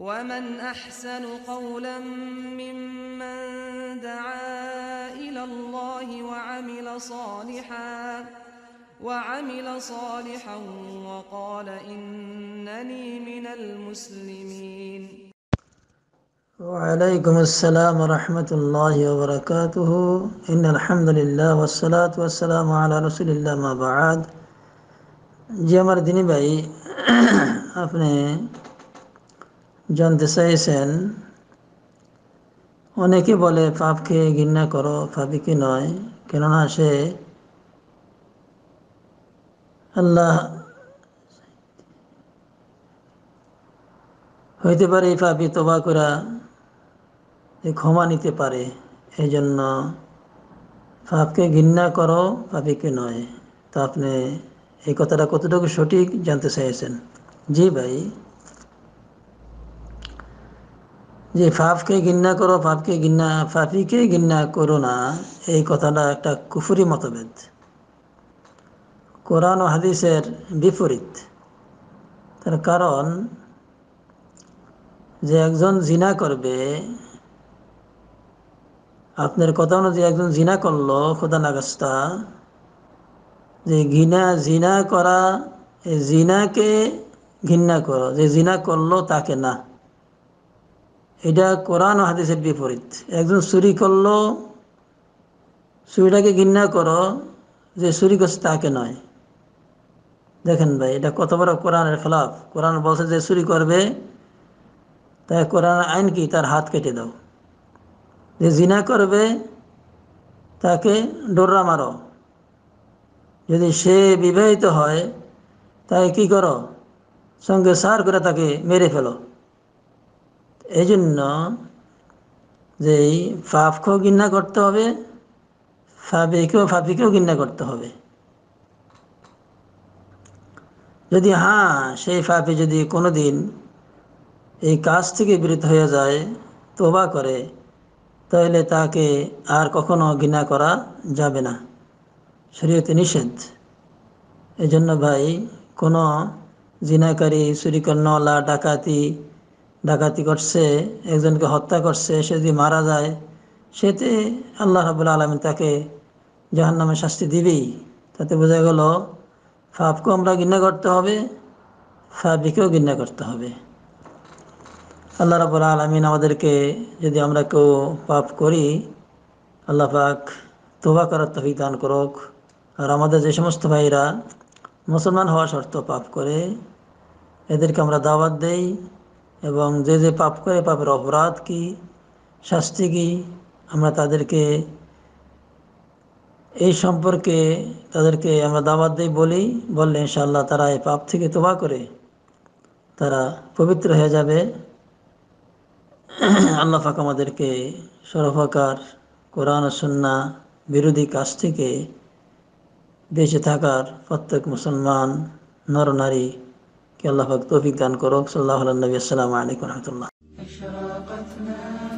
ومن أحسن قولا ممن دعا إلى الله وعمل صالحا وعمل صالحا وقال إنني من المسلمين وعليكم السلام ورحمة الله وبركاته إن الحمد لله والصلاة والسلام على رسول الله ما بعد جمر हमारे दिनी भाई জানতে চাইছেন অনেকে বলে পাপকে ঘৃণা করো পাপিকে নয় কেননা সে আল্লাহ হইতে পারে এই পাপি তবা করা ক্ষমা নিতে পারে এই জন্য পাপকে ঘৃণা করো পাপিকে নয় তা আপনি এই কথাটা কতটুকু সঠিক জানতে চাইছেন জি ভাই যে ফাফকে ঘৃণা করো ফাফকে ঘৃণা ফাফিকে ঘৃণা করো না এই কথাটা একটা কুফুরি মতভেদ কোরআন ও হাদিসের বিপরীত তার কারণ যে একজন জিনা করবে আপনার কথা অনুযায়ী একজন জিনা করলো খোদা নাগাস্তা যে ঘৃণা জিনা করা জিনাকে ঘৃণা করো যে জিনা করলো তাকে না এটা কোরআন হাদিসের বিপরীত একজন চুরি করলো চুরিটাকে ঘৃণা করো যে চুরি করছে তাকে নয় দেখেন ভাই এটা কত বড় কোরআনের খেলাফ কোরআন বলছে যে চুরি করবে তাই কোরআন আইন কি তার হাত কেটে দাও যে জিনা করবে তাকে ডোররা মারো যদি সে বিবাহিত হয় তাই কি করো সঙ্গে সার করে তাকে মেরে ফেলো এই জন্য যে এই ফাফকেও ঘৃণা করতে হবে ফাবেকেও ফাফিকেও ঘৃণা করতে হবে যদি হ্যাঁ সেই ফাফি যদি কোনো দিন এই কাজ থেকে বিরত হয়ে যায় তোবা করে তাহলে তাকে আর কখনো ঘৃণা করা যাবে না শরীয়তে নিষেধ এজন্য ভাই কোনো জিনাকারী চুরিকর্ণলা ডাকাতি ডাকাতি করছে একজনকে হত্যা করছে সে যদি মারা যায় সেতে আল্লাহ রাবুল আলমী তাকে জাহান নামে শাস্তি দিবেই তাতে বোঝা গেল ফাপকে আমরা ঘৃণা করতে হবে ফাফিকেও ঘৃণা করতে হবে আল্লাহ রাবুল আলমিন আমাদেরকে যদি আমরা কেউ পাপ করি আল্লাহ পাক তোবা করার তফিক দান করুক আর আমাদের যে সমস্ত ভাইরা মুসলমান হওয়া শর্ত পাপ করে এদেরকে আমরা দাওয়াত দেই এবং যে যে পাপ করে পাপের অপরাধ কি শাস্তি কি আমরা তাদেরকে এই সম্পর্কে তাদেরকে আমরা দাওয়াত দিই বলি বললে ইনশাল্লাহ তারা এই পাপ থেকে তোবা করে তারা পবিত্র হয়ে যাবে আল্লাহ ফাঁকা আমাদেরকে সরফাকার কোরআন সন্না বিরোধী কাজ থেকে বেঁচে থাকার প্রত্যেক মুসলমান নরনারী কে আল্লাহ ভক্ত অভিজ্ঞান করুক সাল্লাহ আল্লাহ আসসালামু আলাইকুম রহমতুল্লাহ